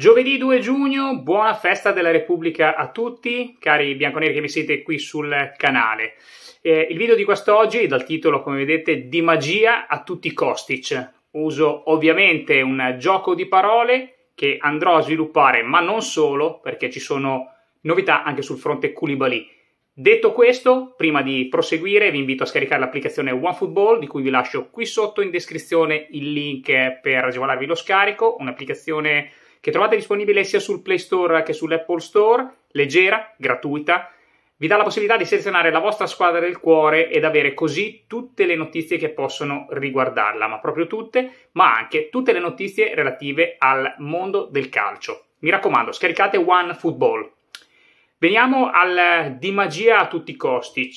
Giovedì 2 giugno, buona festa della Repubblica a tutti, cari bianconeri che mi siete qui sul canale. Eh, il video di quest'oggi, dal titolo come vedete, di magia a tutti i Kostic. Cioè, uso ovviamente un gioco di parole che andrò a sviluppare, ma non solo, perché ci sono novità anche sul fronte Koulibaly. Detto questo, prima di proseguire vi invito a scaricare l'applicazione OneFootball di cui vi lascio qui sotto in descrizione il link per agevolarvi lo scarico, un'applicazione che trovate disponibile sia sul Play Store che sull'Apple Store, leggera, gratuita, vi dà la possibilità di selezionare la vostra squadra del cuore ed avere così tutte le notizie che possono riguardarla, ma proprio tutte, ma anche tutte le notizie relative al mondo del calcio. Mi raccomando, scaricate One Football. Veniamo al di magia a tutti i costi.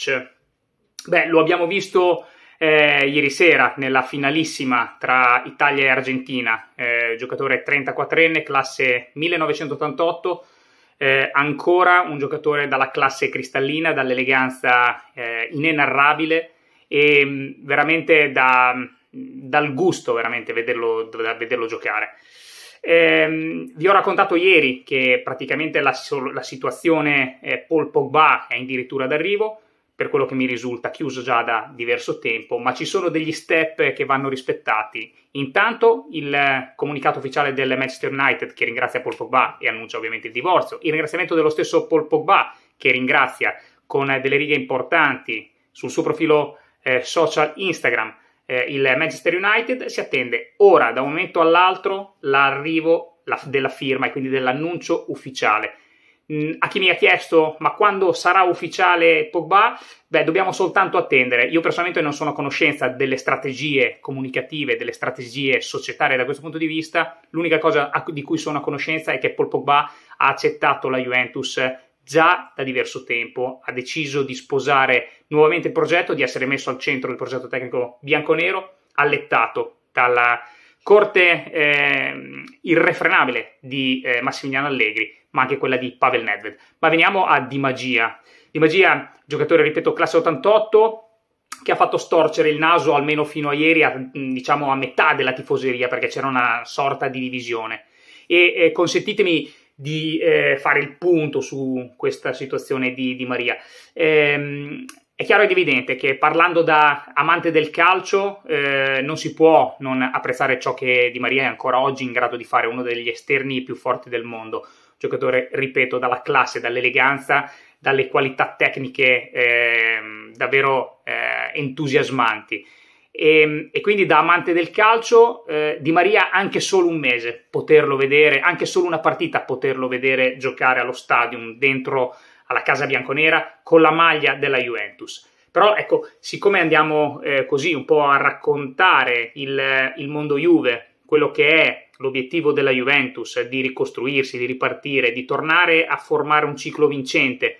Beh, lo abbiamo visto eh, ieri sera nella finalissima tra Italia e Argentina, eh, giocatore 34enne, classe 1988, eh, ancora un giocatore dalla classe cristallina, dall'eleganza eh, inenarrabile e mm, veramente da, mm, dal gusto veramente vederlo, da vederlo giocare. Ehm, vi ho raccontato ieri che praticamente la, la situazione eh, Paul Pogba è addirittura d'arrivo, per quello che mi risulta, chiuso già da diverso tempo, ma ci sono degli step che vanno rispettati. Intanto il eh, comunicato ufficiale del Manchester United che ringrazia Paul Pogba e annuncia ovviamente il divorzio, il ringraziamento dello stesso Paul Pogba che ringrazia con eh, delle righe importanti sul suo profilo eh, social Instagram eh, il Manchester United, si attende ora da un momento all'altro l'arrivo la, della firma e quindi dell'annuncio ufficiale Mm, a chi mi ha chiesto ma quando sarà ufficiale Pogba? Beh, dobbiamo soltanto attendere. Io personalmente non sono a conoscenza delle strategie comunicative, delle strategie societarie da questo punto di vista. L'unica cosa di cui sono a conoscenza è che Paul Pogba ha accettato la Juventus già da diverso tempo, ha deciso di sposare nuovamente il progetto, di essere messo al centro del progetto tecnico bianconero, allettato dalla corte eh, irrefrenabile di eh, Massimiliano Allegri ma anche quella di Pavel Nedved. Ma veniamo a Di Magia. Di Magia, giocatore, ripeto, classe 88, che ha fatto storcere il naso almeno fino a ieri, a, diciamo a metà della tifoseria, perché c'era una sorta di divisione. E eh, consentitemi di eh, fare il punto su questa situazione di, di Maria. Ehm, è chiaro ed evidente che parlando da amante del calcio eh, non si può non apprezzare ciò che Di Maria è ancora oggi in grado di fare, uno degli esterni più forti del mondo. Giocatore, ripeto, dalla classe, dall'eleganza, dalle qualità tecniche eh, davvero eh, entusiasmanti. E, ehm, e, quindi da amante del calcio eh, Di Maria anche solo un mese poterlo vedere, anche solo una partita poterlo vedere giocare allo stadium dentro alla Casa Bianconera con la maglia della Juventus. Però ecco, siccome andiamo eh, così un po' a raccontare il, il mondo Juve, quello che è l'obiettivo della Juventus di ricostruirsi, di ripartire, di tornare a formare un ciclo vincente,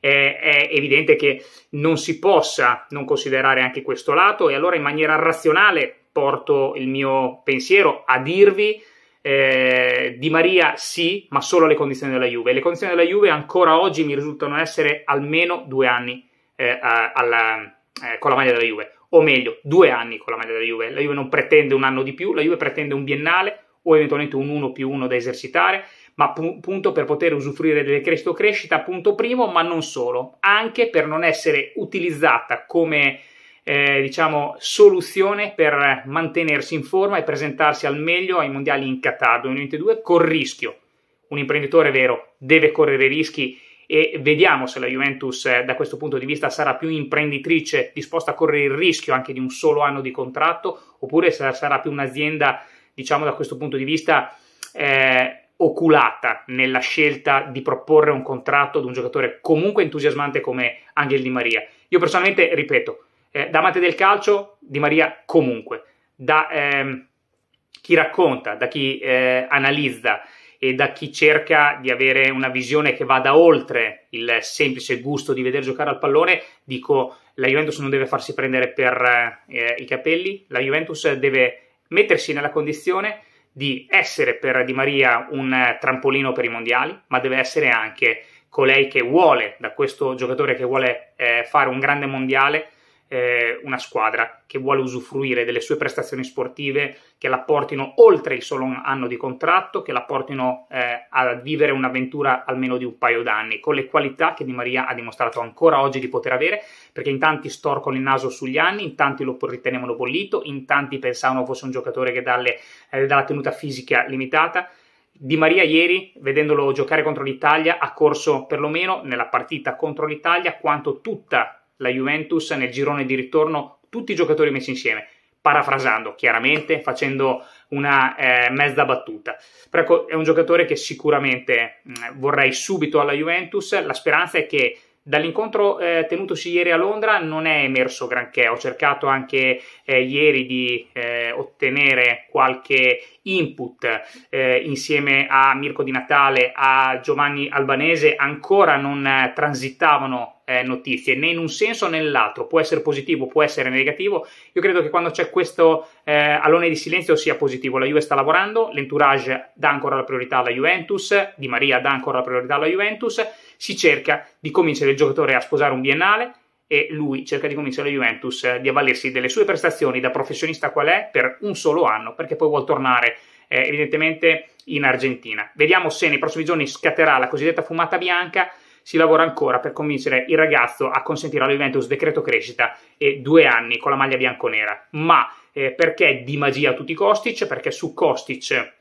eh, è evidente che non si possa non considerare anche questo lato e allora in maniera razionale porto il mio pensiero a dirvi eh, di Maria sì, ma solo alle condizioni della Juve. Le condizioni della Juve ancora oggi mi risultano essere almeno due anni eh, alla, eh, con la maglia della Juve, o meglio, due anni con la maglia della Juve. La Juve non pretende un anno di più, la Juve pretende un biennale o eventualmente un 1 più 1 da esercitare, ma appunto per poter usufruire delle crescite crescita, punto primo, ma non solo, anche per non essere utilizzata come eh, diciamo, soluzione per mantenersi in forma e presentarsi al meglio ai mondiali in Qatar 2022 con rischio. Un imprenditore vero deve correre rischi e vediamo se la Juventus eh, da questo punto di vista sarà più imprenditrice disposta a correre il rischio anche di un solo anno di contratto oppure se sarà più un'azienda, diciamo, da questo punto di vista eh, oculata nella scelta di proporre un contratto ad un giocatore comunque entusiasmante come Angel Di Maria. Io personalmente, ripeto, eh, da amante del calcio, Di Maria comunque. Da ehm, chi racconta, da chi eh, analizza e da chi cerca di avere una visione che vada oltre il semplice gusto di vedere giocare al pallone, dico la Juventus non deve farsi prendere per eh, eh i capelli, la Juventus deve mettersi nella condizione di essere per Di Maria un trampolino per i mondiali, ma deve essere anche colei che vuole, da questo giocatore che vuole eh, fare un grande mondiale, eh, una squadra che vuole usufruire delle sue prestazioni sportive, che la portino oltre il solo anno di contratto, che la portino eh, a vivere un'avventura almeno di un paio d'anni, con le qualità che Di Maria ha dimostrato ancora oggi di poter avere, perché in tanti storcono il naso sugli anni, in tanti lo ritenevano bollito, in tanti pensavano fosse un giocatore che dalle, eh, dalla tenuta fisica limitata. Di Maria ieri, vedendolo giocare contro l'Italia, ha corso perlomeno nella partita contro l'Italia quanto tutta la Juventus nel girone di ritorno tutti i giocatori messi insieme, parafrasando chiaramente, facendo una eh, mezza battuta. Però ecco, è un giocatore che sicuramente mh, mm, vorrei subito alla Juventus, la speranza è che Dall'incontro eh, tenutosi ieri a Londra non è emerso granché, ho cercato anche eh, ieri di eh, ottenere qualche input eh, insieme a Mirko Di Natale, a Giovanni Albanese, ancora non transitavano eh, notizie, né in un senso né nell'altro, può essere positivo, può essere negativo. Io credo che quando c'è questo eh, alone di silenzio sia positivo, la Juve sta lavorando, l'entourage dà ancora la priorità alla Juventus, Di Maria dà ancora la priorità alla Juventus, si cerca di convincere il giocatore a sposare un biennale e lui cerca di convincere la Juventus eh, di avvalersi delle sue prestazioni da professionista qual è per un solo anno, perché poi vuol tornare eh, evidentemente in Argentina. Vediamo se nei prossimi giorni scatterà la cosiddetta fumata bianca si lavora ancora per convincere il ragazzo a consentire alla Juventus decreto crescita e due anni con la maglia bianconera. Ma eh, perché di magia a tutti i Kostic? Cioè, perché su Kostic,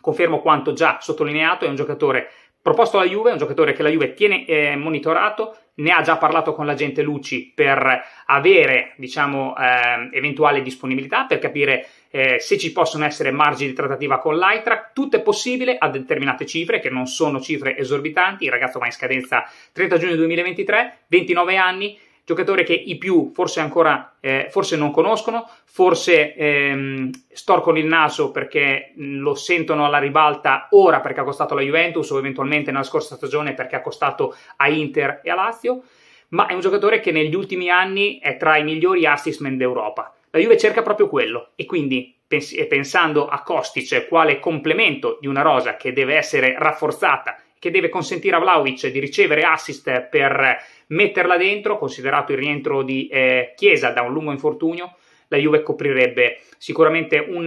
confermo quanto già sottolineato, è un giocatore proposto alla Juve, è un giocatore che la Juve tiene eh, monitorato, ne ha già parlato con l'agente Luci per avere, diciamo, eh, eventuale disponibilità, per capire eh, se ci possono essere margini di trattativa con l'Aitrack, tutto è possibile a determinate cifre che non sono cifre esorbitanti. Il ragazzo va in scadenza 30 giugno 2023, 29 anni, giocatore che i più forse ancora eh, forse non conoscono, forse ehm, storcono il naso perché lo sentono alla ribalta ora perché ha costato la Juventus o eventualmente nella scorsa stagione perché ha costato a Inter e a Lazio ma è un giocatore che negli ultimi anni è tra i migliori assist man d'Europa. La Juve cerca proprio quello e quindi pens- e pensando a Kostic cioè quale complemento di una rosa che deve essere rafforzata, che deve consentire a Vlaovic di ricevere assist per metterla dentro, considerato il rientro di eh, Chiesa da un lungo infortunio, la Juve coprirebbe sicuramente un,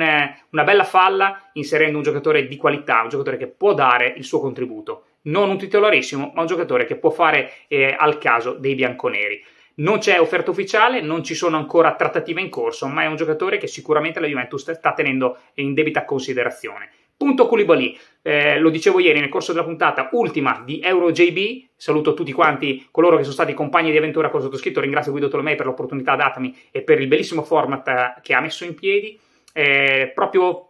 una bella falla inserendo un giocatore di qualità, un giocatore che può dare il suo contributo. Non un titolarissimo, ma un giocatore che può fare eh, al caso dei bianconeri. Non c'è offerta ufficiale, non ci sono ancora trattative in corso, ma è un giocatore che sicuramente la Juventus sta tenendo in debita considerazione. Punto Koulibaly, eh, lo dicevo ieri nel corso della puntata ultima di EuroJB, saluto tutti quanti coloro che sono stati compagni di avventura con il sottoscritto, ringrazio Guido Tolomei per l'opportunità datami e per il bellissimo format eh, che ha messo in piedi. Eh, proprio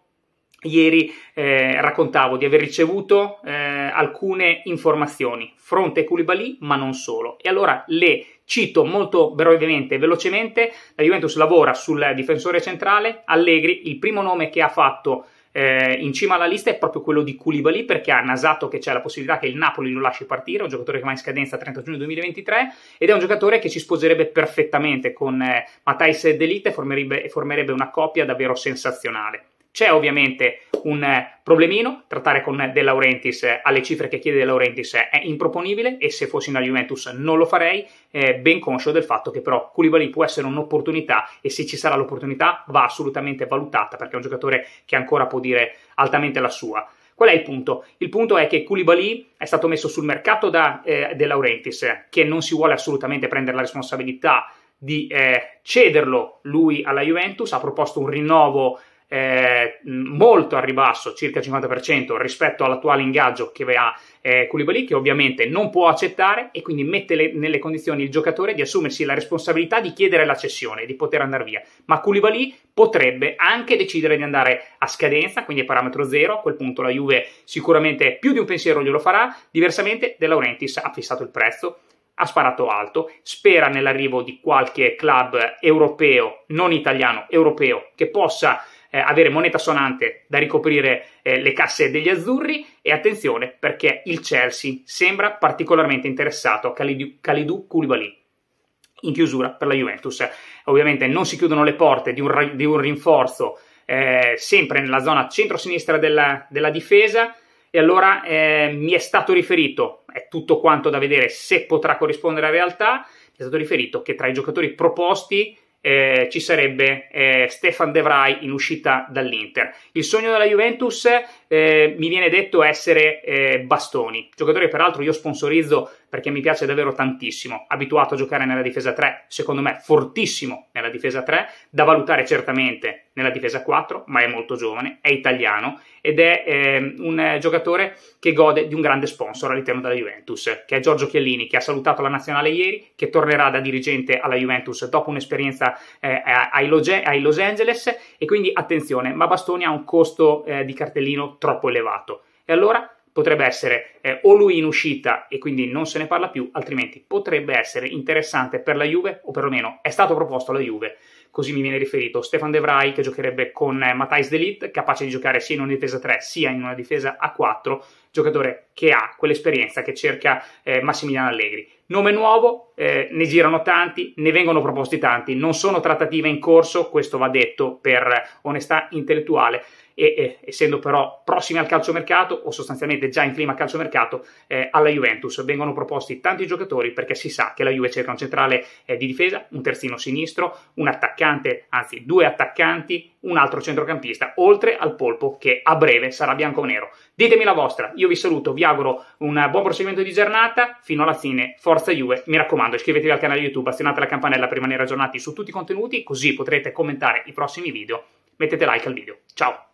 ieri eh, raccontavo di aver ricevuto eh, alcune informazioni fronte Koulibaly, ma non solo. E allora le Cito molto brevemente e velocemente, la Juventus lavora sul difensore centrale, Allegri, il primo nome che ha fatto eh, in cima alla lista è proprio quello di Koulibaly perché ha nasato che c'è la possibilità che il Napoli lo lasci partire, un giocatore che va in scadenza 30 giugno 2023 ed è un giocatore che ci sposerebbe perfettamente con eh, Matthijs Delite e formerebbe, formerebbe una coppia davvero sensazionale. C'è ovviamente un eh, problemino, trattare con De Laurentiis eh, alle cifre che chiede De Laurentiis eh, è improponibile e se fossi una Juventus non lo farei, eh, ben conscio del fatto che però Koulibaly può essere un'opportunità e se ci sarà l'opportunità va assolutamente valutata perché è un giocatore che ancora può dire altamente la sua. Qual è il punto? Il punto è che Koulibaly è stato messo sul mercato da eh, De Laurentiis, che non si vuole assolutamente prendere la responsabilità di eh, cederlo lui alla Juventus, ha proposto un rinnovo eh, molto a ribasso, circa il 50% rispetto all'attuale ingaggio che ha eh, Koulibaly, che ovviamente non può accettare e quindi mette le, nelle condizioni il giocatore di assumersi la responsabilità di chiedere la cessione, di poter andare via. Ma Koulibaly potrebbe anche decidere di andare a scadenza, quindi a parametro zero, a quel punto la Juve sicuramente più di un pensiero glielo farà, diversamente De Laurentiis ha fissato il prezzo, ha sparato alto, spera nell'arrivo di qualche club europeo, non italiano, europeo, che possa eh, avere moneta sonante da ricoprire eh, le casse degli azzurri e attenzione perché il Chelsea sembra particolarmente interessato a Kalidou, Kalidou Koulibaly in chiusura per la Juventus. Ovviamente non si chiudono le porte di un, di un rinforzo eh, sempre nella zona centro-sinistra della, della difesa e allora eh, mi è stato riferito, è tutto quanto da vedere se potrà corrispondere a realtà, mi è stato riferito che tra i giocatori proposti eh, ci sarebbe eh, Stefan De Vrij in uscita dall'Inter. Il sogno della Juventus eh, mi viene detto essere eh, Bastoni, giocatore che peraltro io sponsorizzo perché mi piace davvero tantissimo, abituato a giocare nella difesa 3, secondo me fortissimo nella difesa 3, da valutare certamente nella difesa 4, ma è molto giovane, è italiano ed è ehm, un giocatore che gode di un grande sponsor all'interno della Juventus, che è Giorgio Chiellini, che ha salutato la nazionale ieri, che tornerà da dirigente alla Juventus dopo un'esperienza eh, ai, Loge- ai, Los Angeles e quindi attenzione, ma Bastoni ha un costo eh, di cartellino troppo elevato e allora potrebbe essere eh, o lui in uscita e quindi non se ne parla più, altrimenti potrebbe essere interessante per la Juve o perlomeno è stato proposto alla Juve così mi viene riferito Stefan De Vrij che giocherebbe con eh, Matthijs De Ligt, capace di giocare sia in una difesa 3 sia in una difesa a 4, giocatore che ha quell'esperienza che cerca eh, Massimiliano Allegri. Nome nuovo, eh, ne girano tanti, ne vengono proposti tanti, non sono trattative in corso, questo va detto per onestà intellettuale e, e essendo però prossimi al calciomercato o sostanzialmente già in clima calciomercato eh, alla Juventus vengono proposti tanti giocatori perché si sa che la Juve cerca un centrale eh, di difesa, un terzino sinistro, un attaccante, anzi due attaccanti, un altro centrocampista, oltre al polpo che a breve sarà bianco-nero. Ditemi la vostra, io vi saluto, vi auguro un buon proseguimento di giornata, fino alla fine, forza Juve, mi raccomando iscrivetevi al canale YouTube, azionate la campanella per rimanere aggiornati su tutti i contenuti, così potrete commentare i prossimi video, mettete like al video, ciao!